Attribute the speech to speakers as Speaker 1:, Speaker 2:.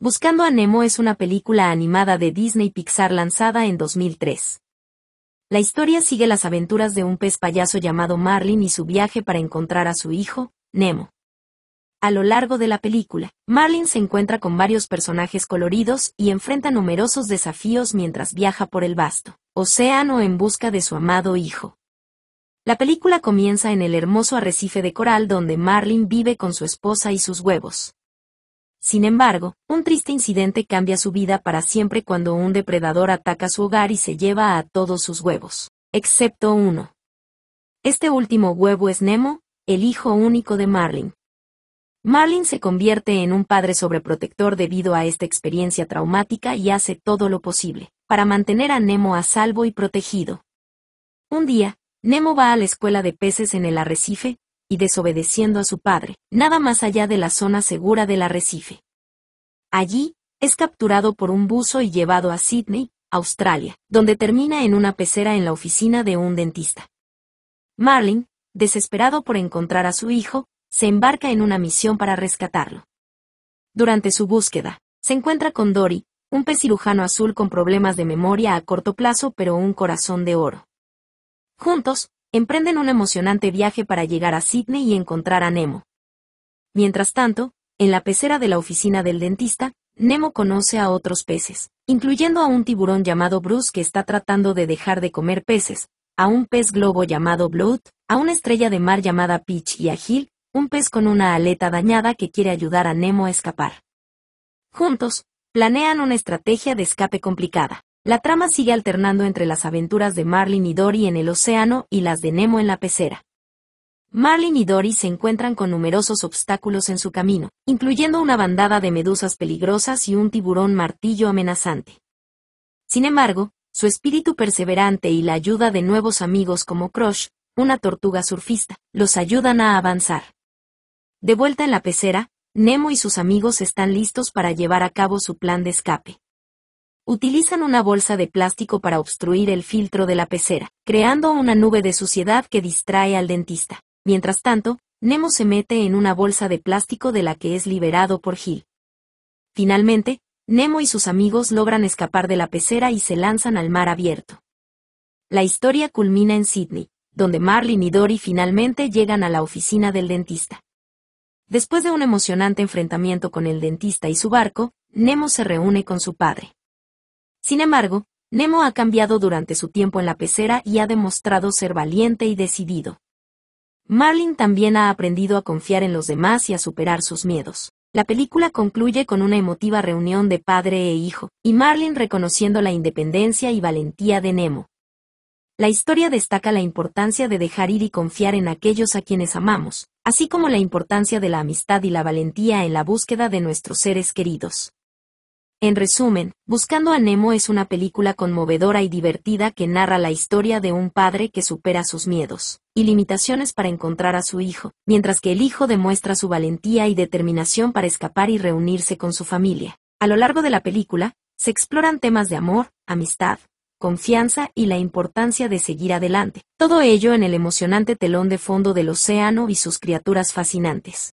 Speaker 1: Buscando a Nemo es una película animada de Disney Pixar lanzada en 2003. La historia sigue las aventuras de un pez payaso llamado Marlin y su viaje para encontrar a su hijo, Nemo. A lo largo de la película, Marlin se encuentra con varios personajes coloridos y enfrenta numerosos desafíos mientras viaja por el vasto océano en busca de su amado hijo. La película comienza en el hermoso arrecife de coral donde Marlin vive con su esposa y sus huevos. Sin embargo, un triste incidente cambia su vida para siempre cuando un depredador ataca su hogar y se lleva a todos sus huevos, excepto uno. Este último huevo es Nemo, el hijo único de Marlin. Marlin se convierte en un padre sobreprotector debido a esta experiencia traumática y hace todo lo posible para mantener a Nemo a salvo y protegido. Un día, Nemo va a la escuela de peces en el arrecife, y desobedeciendo a su padre, nada más allá de la zona segura del arrecife. Allí, es capturado por un buzo y llevado a Sydney, Australia, donde termina en una pecera en la oficina de un dentista. Marlin, desesperado por encontrar a su hijo, se embarca en una misión para rescatarlo. Durante su búsqueda, se encuentra con Dory, un pez cirujano azul con problemas de memoria a corto plazo pero un corazón de oro. Juntos, emprenden un emocionante viaje para llegar a Sydney y encontrar a Nemo. Mientras tanto, en la pecera de la oficina del dentista, Nemo conoce a otros peces, incluyendo a un tiburón llamado Bruce que está tratando de dejar de comer peces, a un pez globo llamado Blood, a una estrella de mar llamada Peach y a Gil, un pez con una aleta dañada que quiere ayudar a Nemo a escapar. Juntos, planean una estrategia de escape complicada. La trama sigue alternando entre las aventuras de Marlin y Dory en el océano y las de Nemo en la pecera. Marlin y Dory se encuentran con numerosos obstáculos en su camino, incluyendo una bandada de medusas peligrosas y un tiburón martillo amenazante. Sin embargo, su espíritu perseverante y la ayuda de nuevos amigos como Crush, una tortuga surfista, los ayudan a avanzar. De vuelta en la pecera, Nemo y sus amigos están listos para llevar a cabo su plan de escape utilizan una bolsa de plástico para obstruir el filtro de la pecera, creando una nube de suciedad que distrae al dentista. Mientras tanto, Nemo se mete en una bolsa de plástico de la que es liberado por Gil. Finalmente, Nemo y sus amigos logran escapar de la pecera y se lanzan al mar abierto. La historia culmina en Sydney, donde Marlin y Dory finalmente llegan a la oficina del dentista. Después de un emocionante enfrentamiento con el dentista y su barco, Nemo se reúne con su padre. Sin embargo, Nemo ha cambiado durante su tiempo en la pecera y ha demostrado ser valiente y decidido. Marlin también ha aprendido a confiar en los demás y a superar sus miedos. La película concluye con una emotiva reunión de padre e hijo, y Marlin reconociendo la independencia y valentía de Nemo. La historia destaca la importancia de dejar ir y confiar en aquellos a quienes amamos, así como la importancia de la amistad y la valentía en la búsqueda de nuestros seres queridos. En resumen, Buscando a Nemo es una película conmovedora y divertida que narra la historia de un padre que supera sus miedos y limitaciones para encontrar a su hijo, mientras que el hijo demuestra su valentía y determinación para escapar y reunirse con su familia. A lo largo de la película, se exploran temas de amor, amistad, confianza y la importancia de seguir adelante, todo ello en el emocionante telón de fondo del océano y sus criaturas fascinantes.